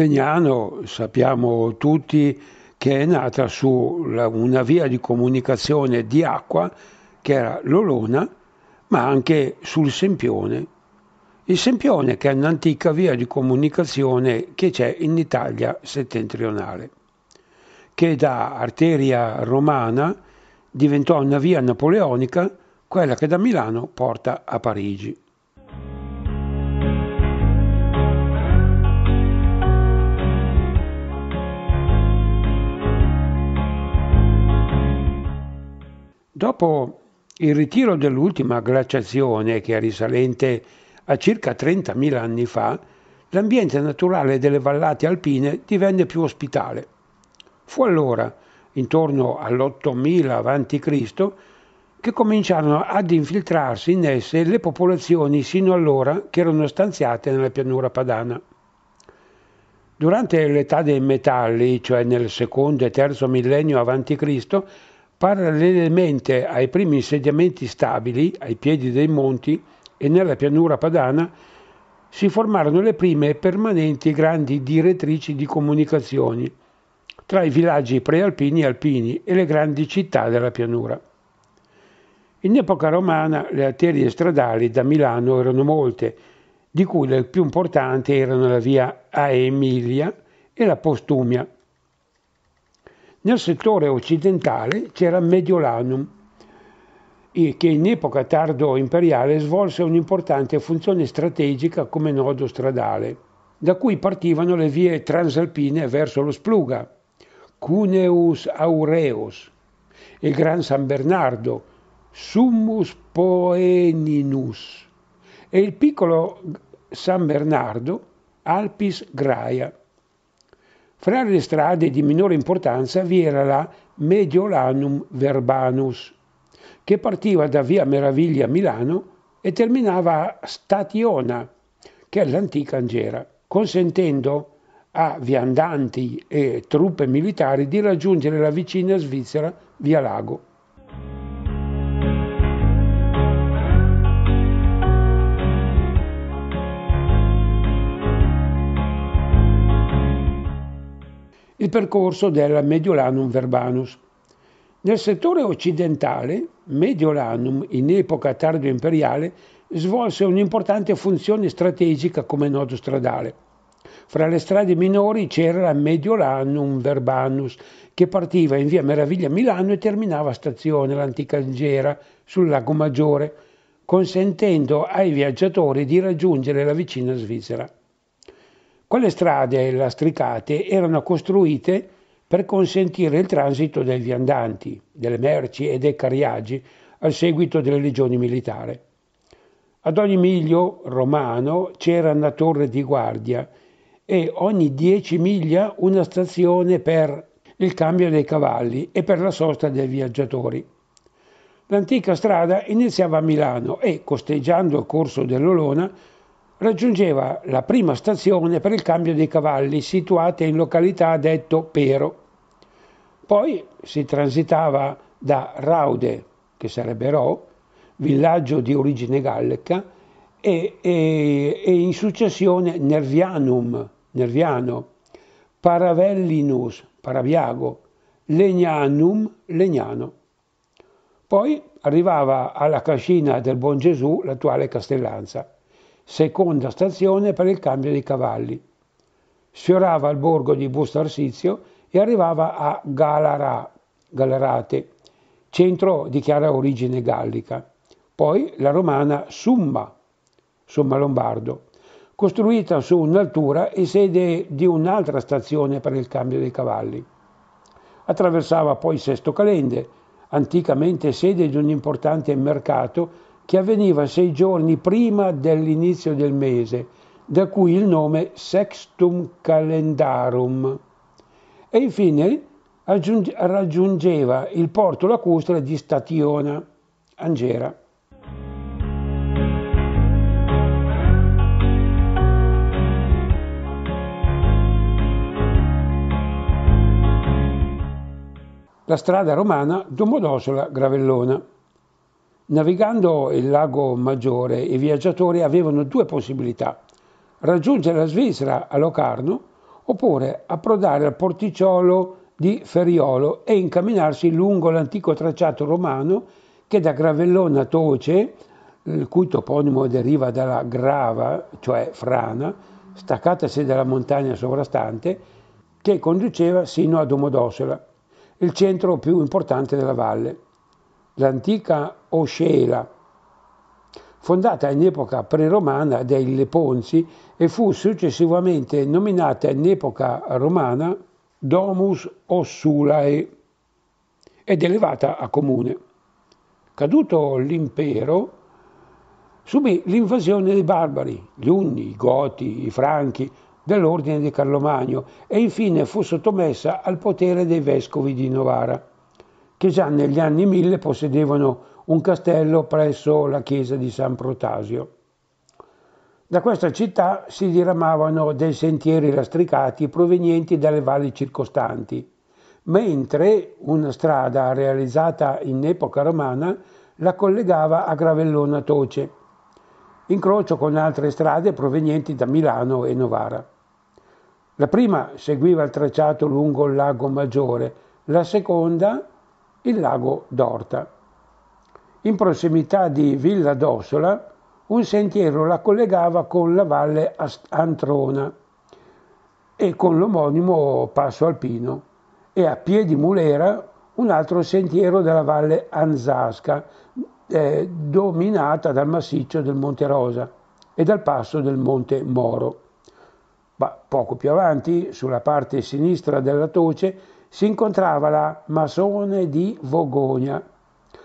Pregnano sappiamo tutti che è nata su una via di comunicazione di acqua che era l'Olona, ma anche sul Sempione. Il Sempione che è un'antica via di comunicazione che c'è in Italia settentrionale, che da arteria romana diventò una via napoleonica, quella che da Milano porta a Parigi. Dopo il ritiro dell'ultima glaciazione, che è risalente a circa 30.000 anni fa, l'ambiente naturale delle vallate alpine divenne più ospitale. Fu allora, intorno all'8000 a.C., che cominciarono ad infiltrarsi in esse le popolazioni sino allora che erano stanziate nella pianura padana. Durante l'età dei metalli, cioè nel secondo e terzo millennio a.C., parallelamente ai primi insediamenti stabili ai piedi dei monti e nella pianura padana si formarono le prime permanenti grandi direttrici di comunicazioni tra i villaggi prealpini e alpini e le grandi città della pianura. In epoca romana le arterie stradali da Milano erano molte, di cui le più importanti erano la via Aemilia e la Postumia, nel settore occidentale c'era Mediolanum, che in epoca tardo-imperiale svolse un'importante funzione strategica come nodo stradale, da cui partivano le vie transalpine verso lo Spluga, Cuneus Aureus, il Gran San Bernardo, Summus Poeninus e il piccolo San Bernardo, Alpis Graia. Fra le strade di minore importanza vi era la Mediolanum Verbanus, che partiva da via Meraviglia a Milano e terminava a Stationa, che è l'antica Angera, consentendo a viandanti e truppe militari di raggiungere la vicina Svizzera via Lago. il percorso del Mediolanum Verbanus. Nel settore occidentale, Mediolanum, in epoca tardo-imperiale, svolse un'importante funzione strategica come nodo stradale. Fra le strade minori c'era la Mediolanum Verbanus, che partiva in via Meraviglia Milano e terminava a stazione l'antica Angera sul Lago Maggiore, consentendo ai viaggiatori di raggiungere la vicina Svizzera. Quelle strade lastricate erano costruite per consentire il transito dei viandanti, delle merci e dei carriaggi al seguito delle legioni militari. Ad ogni miglio romano c'era una torre di guardia e ogni 10 miglia una stazione per il cambio dei cavalli e per la sosta dei viaggiatori. L'antica strada iniziava a Milano e, costeggiando il corso dell'Olona, raggiungeva la prima stazione per il cambio dei cavalli situata in località detto Pero. Poi si transitava da Raude, che sarebbe Ro, villaggio di origine gallica, e, e, e in successione Nervianum, Nerviano, Paravellinus, Parabiago, Legnanum, Legnano. Poi arrivava alla cascina del Buon Gesù, l'attuale Castellanza seconda stazione per il cambio di cavalli. Sfiorava il borgo di Busto Arsizio e arrivava a Galara, Galarate, centro di chiara origine gallica. Poi la romana Summa, Summa Lombardo, costruita su un'altura e sede di un'altra stazione per il cambio dei cavalli. Attraversava poi Sesto Calende, anticamente sede di un importante mercato che avveniva sei giorni prima dell'inizio del mese, da cui il nome Sextum Calendarum. E infine raggiungeva il porto lacustre di Stationa, Angera. La strada romana Domodossola-Gravellona. Navigando il lago Maggiore, i viaggiatori avevano due possibilità, raggiungere la Svizzera a Locarno oppure approdare al porticciolo di Ferriolo e incamminarsi lungo l'antico tracciato romano che da Gravellona a Toce, il cui toponimo deriva dalla grava, cioè frana, staccatasi dalla montagna sovrastante, che conduceva sino a Domodossola, il centro più importante della valle l'antica Oscera, fondata in epoca preromana dai Leponzi e fu successivamente nominata in epoca romana Domus Ossulae ed elevata a comune. Caduto l'impero, subì l'invasione dei barbari, gli Unni, i Goti, i Franchi, dell'ordine di Carlo Magno e infine fu sottomessa al potere dei vescovi di Novara che già negli anni 1000 possedevano un castello presso la chiesa di San Protasio. Da questa città si diramavano dei sentieri lastricati provenienti dalle valli circostanti, mentre una strada realizzata in epoca romana la collegava a Gravellona Toce, incrocio con altre strade provenienti da Milano e Novara. La prima seguiva il tracciato lungo il lago Maggiore, la seconda il lago d'Orta. In prossimità di Villa d'Ossola un sentiero la collegava con la valle Antrona e con l'omonimo passo alpino e a Piedi Mulera un altro sentiero della valle Anzasca eh, dominata dal massiccio del Monte Rosa e dal passo del Monte Moro. Ma poco più avanti, sulla parte sinistra della Toce, si incontrava la Masone di Vogonia,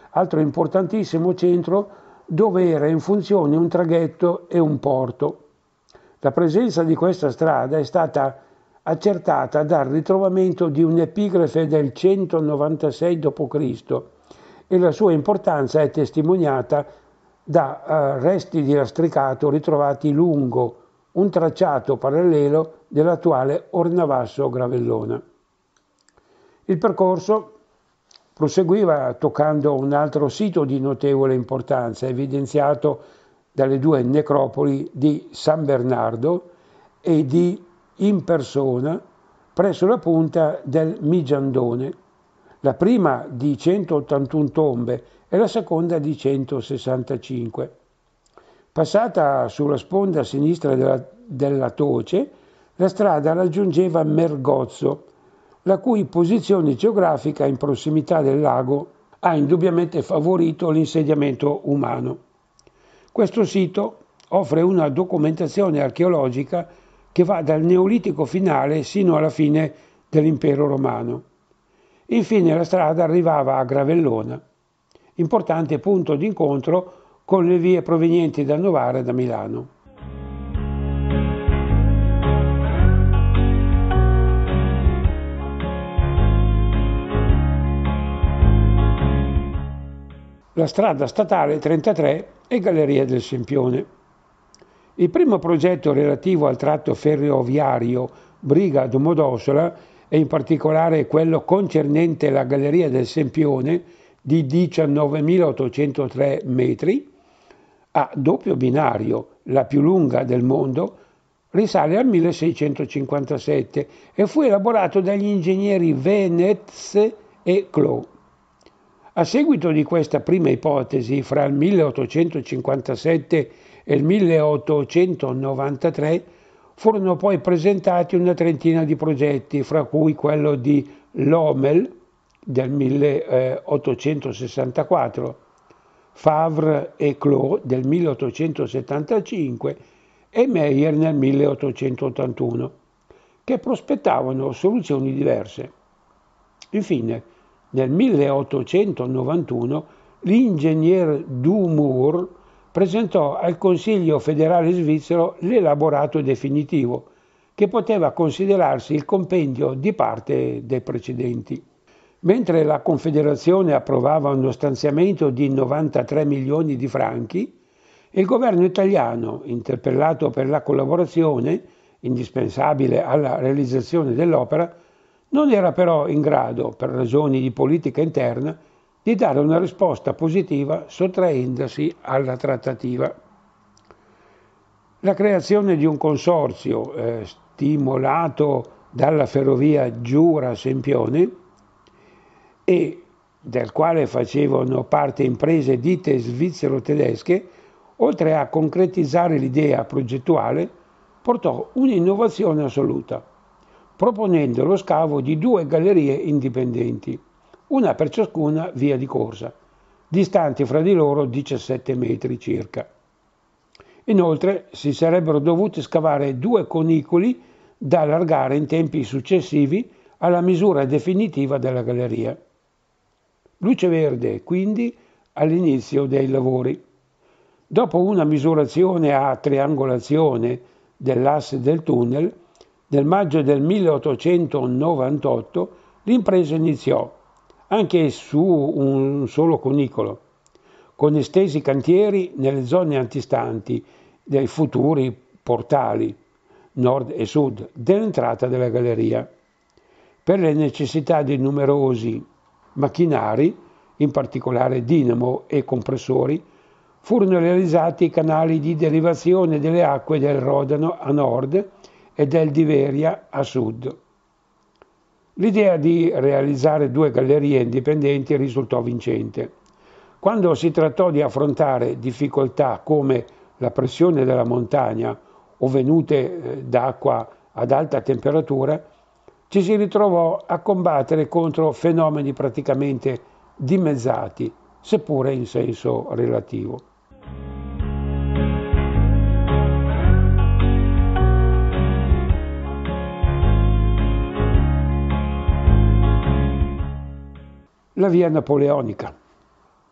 altro importantissimo centro dove era in funzione un traghetto e un porto. La presenza di questa strada è stata accertata dal ritrovamento di un'epigrafe del 196 d.C. e la sua importanza è testimoniata da eh, resti di lastricato ritrovati lungo un tracciato parallelo dell'attuale Ornavasso Gravellona. Il percorso proseguiva toccando un altro sito di notevole importanza, evidenziato dalle due necropoli di San Bernardo e di Impersona presso la punta del Migiandone, la prima di 181 tombe e la seconda di 165. Passata sulla sponda sinistra della, della Toce, la strada raggiungeva Mergozzo, la cui posizione geografica in prossimità del lago ha indubbiamente favorito l'insediamento umano. Questo sito offre una documentazione archeologica che va dal Neolitico finale sino alla fine dell'impero romano. Infine la strada arrivava a Gravellona, importante punto d'incontro con le vie provenienti da Novara e da Milano. la strada statale 33 e Galleria del Sempione. Il primo progetto relativo al tratto ferroviario Briga-Domodossola e in particolare quello concernente la Galleria del Sempione di 19.803 metri a doppio binario, la più lunga del mondo, risale al 1657 e fu elaborato dagli ingegneri Venez e Clos. A seguito di questa prima ipotesi, fra il 1857 e il 1893 furono poi presentati una trentina di progetti, fra cui quello di Lommel del 1864, Favre e Clos del 1875 e Meyer nel 1881, che prospettavano soluzioni diverse. Infine, nel 1891 l'ingegner Dumour presentò al Consiglio federale svizzero l'elaborato definitivo, che poteva considerarsi il compendio di parte dei precedenti. Mentre la Confederazione approvava uno stanziamento di 93 milioni di franchi, il governo italiano, interpellato per la collaborazione, indispensabile alla realizzazione dell'opera, non era però in grado, per ragioni di politica interna, di dare una risposta positiva sottraendosi alla trattativa. La creazione di un consorzio eh, stimolato dalla ferrovia Giura-Sempione e del quale facevano parte imprese e ditte svizzero-tedesche, oltre a concretizzare l'idea progettuale, portò un'innovazione assoluta proponendo lo scavo di due gallerie indipendenti, una per ciascuna via di corsa, distanti fra di loro 17 metri circa. Inoltre si sarebbero dovuti scavare due conicoli da allargare in tempi successivi alla misura definitiva della galleria. Luce verde, quindi, all'inizio dei lavori. Dopo una misurazione a triangolazione dell'asse del tunnel, nel maggio del 1898 l'impresa iniziò, anche su un solo cunicolo, con estesi cantieri nelle zone antistanti dei futuri portali nord e sud dell'entrata della galleria. Per le necessità di numerosi macchinari, in particolare dinamo e compressori, furono realizzati canali di derivazione delle acque del Rodano a nord e del Diveria a sud. L'idea di realizzare due gallerie indipendenti risultò vincente. Quando si trattò di affrontare difficoltà come la pressione della montagna o venute eh, d'acqua ad alta temperatura, ci si ritrovò a combattere contro fenomeni praticamente dimezzati, seppure in senso relativo. la via napoleonica.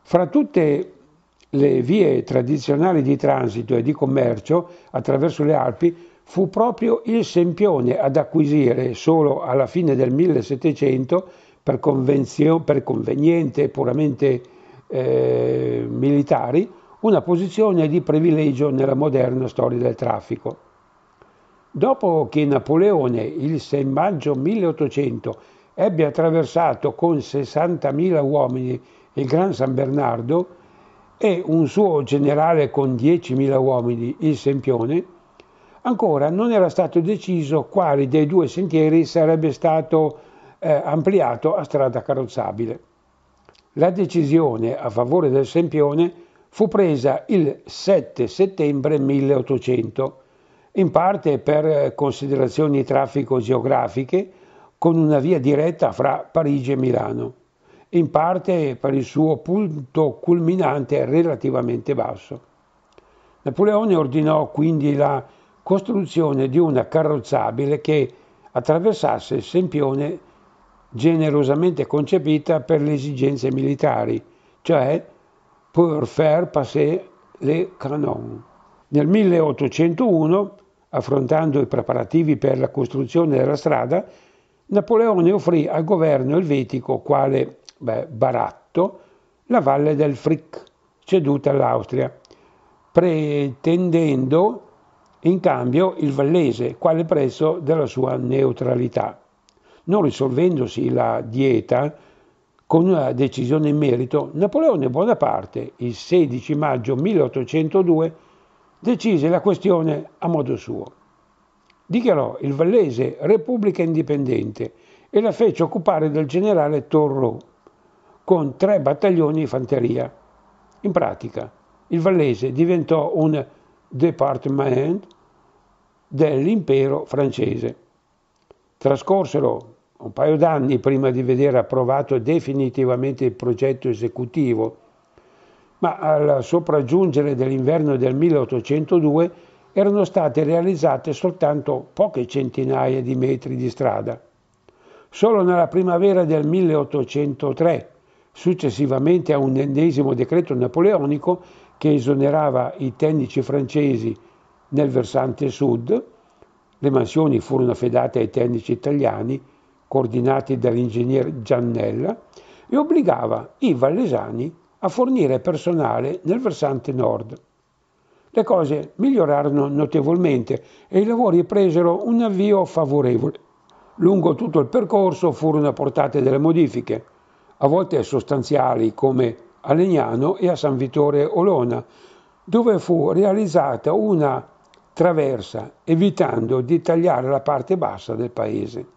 Fra tutte le vie tradizionali di transito e di commercio attraverso le Alpi fu proprio il Sempione ad acquisire solo alla fine del 1700 per, per conveniente puramente eh, militari una posizione di privilegio nella moderna storia del traffico. Dopo che Napoleone, il 6 maggio 1800, ebbe attraversato con 60.000 uomini il Gran San Bernardo e un suo generale con 10.000 uomini, il Sempione, ancora non era stato deciso quale dei due sentieri sarebbe stato eh, ampliato a strada carrozzabile. La decisione a favore del Sempione fu presa il 7 settembre 1800, in parte per eh, considerazioni traffico-geografiche, con una via diretta fra Parigi e Milano, in parte per il suo punto culminante relativamente basso. Napoleone ordinò quindi la costruzione di una carrozzabile che attraversasse il Sempione generosamente concepita per le esigenze militari, cioè pour faire passer le canon. Nel 1801, affrontando i preparativi per la costruzione della strada, Napoleone offrì al governo elvetico quale beh, baratto la valle del Frick, ceduta all'Austria, pretendendo in cambio il Vallese, quale prezzo della sua neutralità. Non risolvendosi la dieta con una decisione in merito, Napoleone Bonaparte, il 16 maggio 1802, decise la questione a modo suo dichiarò il Vallese Repubblica indipendente e la fece occupare dal generale Torrò con tre battaglioni di fanteria. In pratica, il Vallese diventò un département dell'impero francese. Trascorsero un paio d'anni prima di vedere approvato definitivamente il progetto esecutivo, ma al sopraggiungere dell'inverno del 1802 erano state realizzate soltanto poche centinaia di metri di strada. Solo nella primavera del 1803, successivamente a un ennesimo decreto napoleonico che esonerava i tecnici francesi nel versante sud, le mansioni furono affidate ai tecnici italiani, coordinati dall'ingegner Giannella, e obbligava i vallesani a fornire personale nel versante nord le cose migliorarono notevolmente e i lavori presero un avvio favorevole. Lungo tutto il percorso furono apportate delle modifiche, a volte sostanziali come a Legnano e a San Vittore Olona, dove fu realizzata una traversa evitando di tagliare la parte bassa del paese.